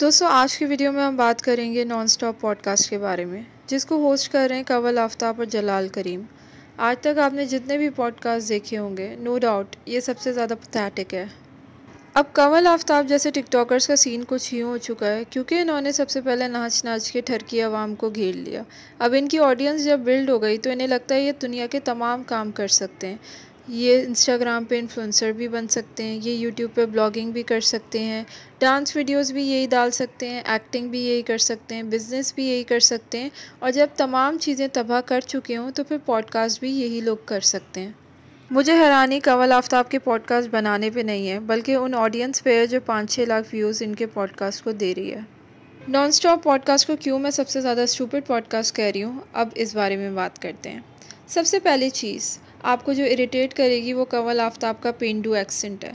दोस्तों आज की वीडियो में हम बात करेंगे नॉन स्टॉप पॉडकास्ट के बारे में जिसको होस्ट कर रहे हैं कंवल आफ्ताब और जलाल करीम आज तक आपने जितने भी पॉडकास्ट देखे होंगे नो डाउट ये सबसे ज़्यादा पथैटिक है अब कंवल आफ्ताब जैसे टिकटॉकर्स का सीन कुछ यूँ हो चुका है क्योंकि इन्होंने सबसे पहले नाच नाच के ठरकी आवाम को घेर लिया अब इनकी ऑडियंस जब बिल्ड हो गई तो इन्हें लगता है ये दुनिया के तमाम काम कर सकते हैं ये इंस्टाग्राम पे इन्फ्लुएंसर भी बन सकते हैं ये यूट्यूब पे ब्लॉगिंग भी कर सकते हैं डांस वीडियोस भी यही डाल सकते हैं एक्टिंग भी यही कर सकते हैं बिज़नेस भी यही कर सकते हैं और जब तमाम चीज़ें तबाह कर चुके हों तो फिर पॉडकास्ट भी यही लोग कर सकते हैं मुझे हैरानी कंवल आफ्ताब के पॉडकास्ट बनाने पर नहीं है बल्कि उन ऑडियंस पर है जो पाँच छः लाख व्यूज़ इनके पॉडकास्ट को दे रही है नॉन स्टॉप पॉडकास्ट को क्यों मैं सबसे ज़्यादा स्टूपिड पॉडकास्ट कह रही हूँ अब इस बारे में बात करते हैं सबसे पहली चीज़ आपको जो इरिटेट करेगी वो कंवल आफ्ताब का पेंडू एक्सेंट है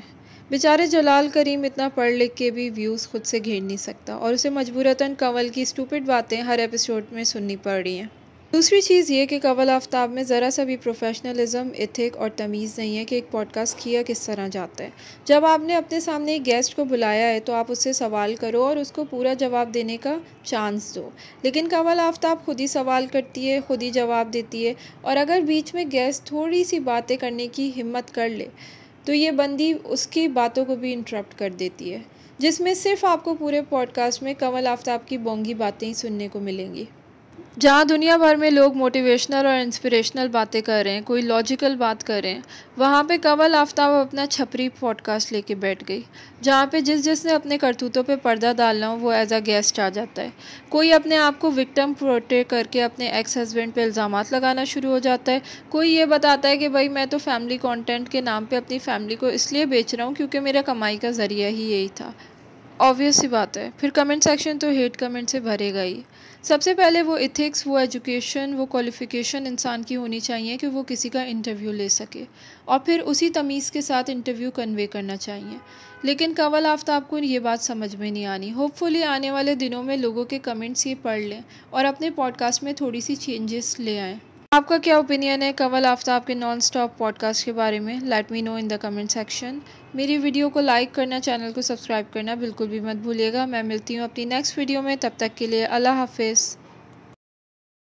बेचारे जलाल करीम इतना पढ़ लिख के भी व्यूज़ खुद से घेर नहीं सकता और उसे मजबूरता कंवल की स्टूपिड बातें हर एपिसोड में सुननी पड़ रही हैं दूसरी चीज़ ये कि कवल आफ्ताब में ज़रा सा भी प्रोफेशनलिज्म इथिक और तमीज़ नहीं है कि एक पॉडकास्ट किया किस तरह जाता है जब आपने अपने सामने एक गेस्ट को बुलाया है तो आप उससे सवाल करो और उसको पूरा जवाब देने का चांस दो लेकिन कवल आफ्ताब खुद ही सवाल करती है खुद ही जवाब देती है और अगर बीच में गेस्ट थोड़ी सी बातें करने की हिम्मत कर ले तो ये बंदी उसकी बातों को भी इंटरप्ट कर देती है जिसमें सिर्फ आपको पूरे पॉडकास्ट में कंवल आफ्ताब की बोंगी बातें ही सुनने को मिलेंगी जहाँ दुनिया भर में लोग मोटिवेशनल और इंस्पिरेशनल बातें कर रहे हैं कोई लॉजिकल बात कर रहे हैं वहाँ पे कंवल आफ्ताब अपना छपरी पॉडकास्ट लेके बैठ गई जहाँ पे जिस जिसने अपने करतूतों पे पर्दा डालना हो वो एज अ गेस्ट आ जाता है कोई अपने आप को विक्टम प्रोटे करके अपने एक्स हस्बैंड पे इल्ज़ाम लगाना शुरू हो जाता है कोई ये बताता है कि भाई मैं तो फैमिली कॉन्टेंट के नाम पर अपनी फैमिली को इसलिए बेच रहा हूँ क्योंकि मेरा कमाई का ज़रिया ही यही था ऑब्वियस सी बात है फिर कमेंट सेक्शन तो हेट कमेंट से भरेगा ही सबसे पहले वो इथिक्स वो एजुकेशन वो क्वालिफ़िकेशन इंसान की होनी चाहिए कि वो किसी का इंटरव्यू ले सके और फिर उसी तमीज़ के साथ इंटरव्यू कन्वे करना चाहिए लेकिन कंवल आफ्ताब को ये बात समझ में नहीं आनी होपफुली आने वाले दिनों में लोगों के कमेंट्स ये पढ़ लें और अपने पॉडकास्ट में थोड़ी सी चेंजेस ले आएँ आपका क्या ओपिनियन है कंवल आफ्ताब के नॉन स्टॉप पॉडकास्ट के बारे में let me know in the comment section मेरी वीडियो को लाइक करना चैनल को सब्सक्राइब करना बिल्कुल भी मत भूलिएगा मैं मिलती हूँ अपनी नेक्स्ट वीडियो में तब तक के लिए अल्लाह हाफिज़